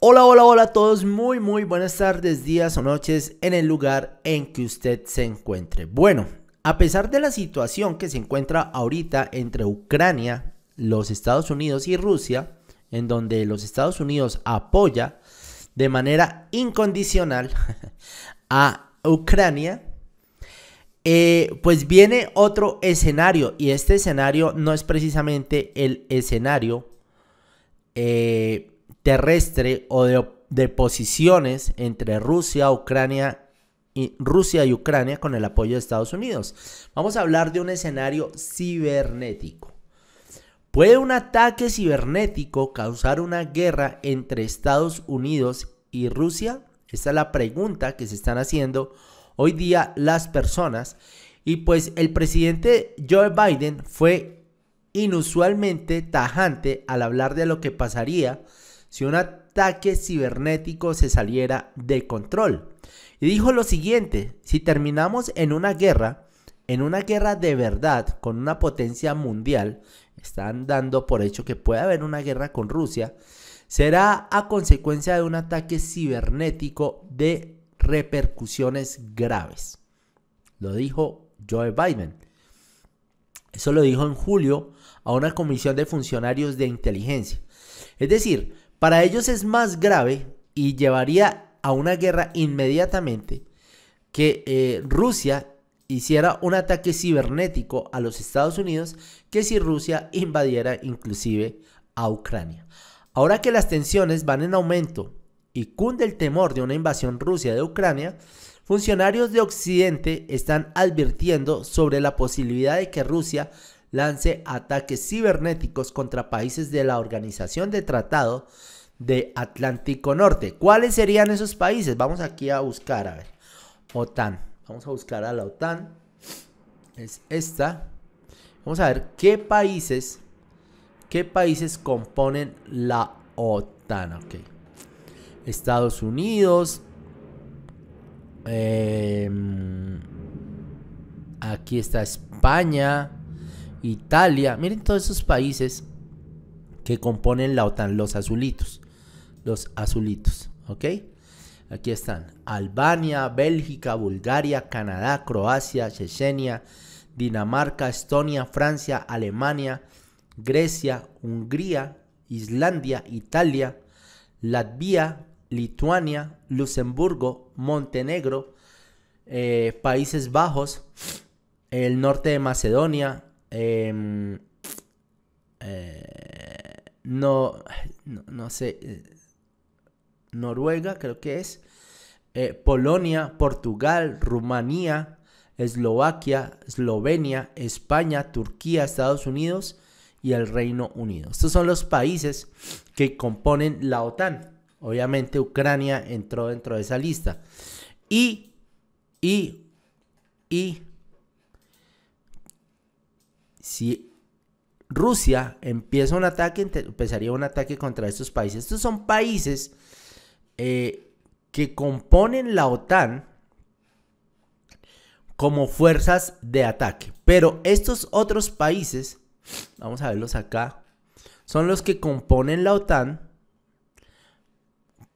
Hola, hola, hola a todos, muy, muy buenas tardes, días o noches en el lugar en que usted se encuentre. Bueno, a pesar de la situación que se encuentra ahorita entre Ucrania, los Estados Unidos y Rusia, en donde los Estados Unidos apoya de manera incondicional a Ucrania, eh, pues viene otro escenario y este escenario no es precisamente el escenario eh, terrestre o de, posiciones entre Rusia, Ucrania y Rusia y Ucrania con el apoyo de Estados Unidos. Vamos a hablar de un escenario cibernético. ¿Puede un ataque cibernético causar una guerra entre Estados Unidos y Rusia? Esta es la pregunta que se están haciendo hoy día las personas. Y pues el presidente Joe Biden fue inusualmente tajante al hablar de lo que pasaría si un ataque cibernético se saliera de control. Y dijo lo siguiente, si terminamos en una guerra, en una guerra de verdad con una potencia mundial, están dando por hecho que puede haber una guerra con Rusia, será a consecuencia de un ataque cibernético de repercusiones graves. Lo dijo Joe Biden. Eso lo dijo en julio a una comisión de funcionarios de inteligencia. Es decir, para ellos es más grave y llevaría a una guerra inmediatamente que eh, Rusia hiciera un ataque cibernético a los Estados Unidos que si Rusia invadiera inclusive a Ucrania. Ahora que las tensiones van en aumento y cunde el temor de una invasión rusa de Ucrania, funcionarios de Occidente están advirtiendo sobre la posibilidad de que Rusia lance ataques cibernéticos contra países de la Organización de Tratado de Atlántico Norte. ¿Cuáles serían esos países? Vamos aquí a buscar, a ver. OTAN. Vamos a buscar a la OTAN. Es esta. Vamos a ver qué países, qué países componen la OTAN. Ok. Estados Unidos. Em, aquí está España. Italia, miren todos esos países que componen la OTAN, los azulitos, los azulitos, ¿ok? Aquí están Albania, Bélgica, Bulgaria, Canadá, Croacia, Chechenia, Dinamarca, Estonia, Francia, Alemania, Grecia, Hungría, Islandia, Italia, Latvia, Lituania, Luxemburgo, Montenegro, eh, Países Bajos, el norte de Macedonia, Em, eh, no, no, sé. Eh, Noruega, creo que es. Eh, Polonia, Portugal, Rumanía, Eslovaquia, Eslovenia, España, Turquía, Estados Unidos y el Reino Unido. Estos son los países que componen la OTAN. Obviamente Ucrania entró dentro de esa lista. Y, y, y si Rusia empieza un ataque, empezaría un ataque contra estos países. Estos son países eh, que componen la OTAN como fuerzas de ataque. Pero estos otros países, vamos a verlos acá, son los que componen la OTAN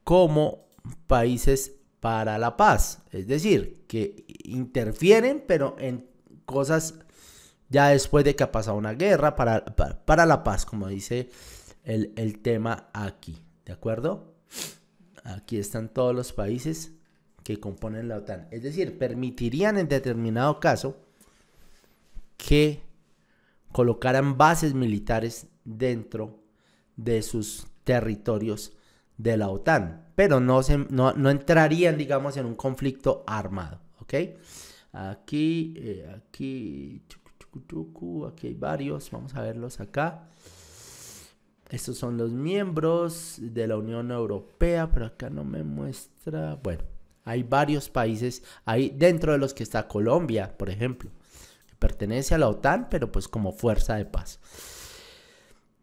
como países para la paz. Es decir, que interfieren, pero en cosas ya después de que ha pasado una guerra para, para, la paz, como dice el, tema aquí, ¿de acuerdo? Aquí están todos los países que componen la OTAN. Es decir, permitirían en determinado caso que colocaran bases militares dentro de sus territorios de la OTAN, pero no, no, entrarían, digamos, en un conflicto armado, ¿ok? Aquí, eh, aquí, aquí hay varios, vamos a verlos acá. Estos son los miembros de la Unión Europea, pero acá no me muestra. Bueno, hay varios países ahí dentro de los que está Colombia, por ejemplo, pertenece a la OTAN, pero pues como fuerza de paz.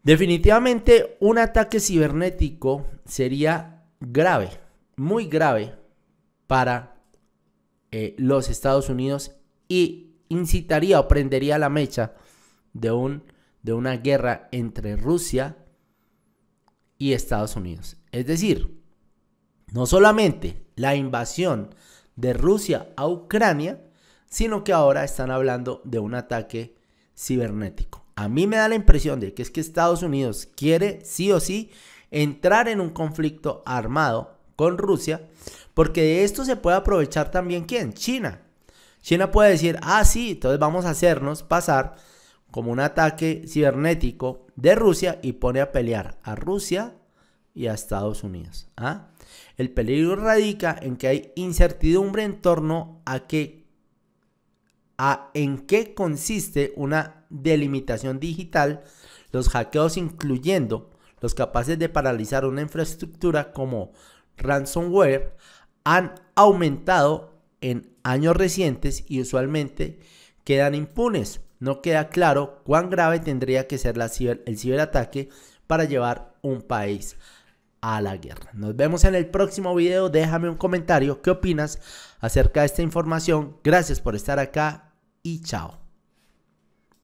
Definitivamente un ataque cibernético sería grave, muy grave para eh, los Estados Unidos y incitaría o prendería la mecha de, un, de una guerra entre Rusia y Estados Unidos. Es decir, no solamente la invasión de Rusia a Ucrania, sino que ahora están hablando de un ataque cibernético. A mí me da la impresión de que es que Estados Unidos quiere sí o sí entrar en un conflicto armado con Rusia, porque de esto se puede aprovechar también quién? China. China puede decir, ah, sí, entonces vamos a hacernos pasar como un ataque cibernético de Rusia y pone a pelear a Rusia y a Estados Unidos. ¿ah? El peligro radica en que hay incertidumbre en torno a qué, a en qué consiste una delimitación digital, los hackeos incluyendo los capaces de paralizar una infraestructura como ransomware han aumentado en años recientes y usualmente quedan impunes. No queda claro cuán grave tendría que ser el ciberataque para llevar un país a la guerra. Nos vemos en el próximo video. Déjame un comentario. ¿Qué opinas acerca de esta información? Gracias por estar acá y chao.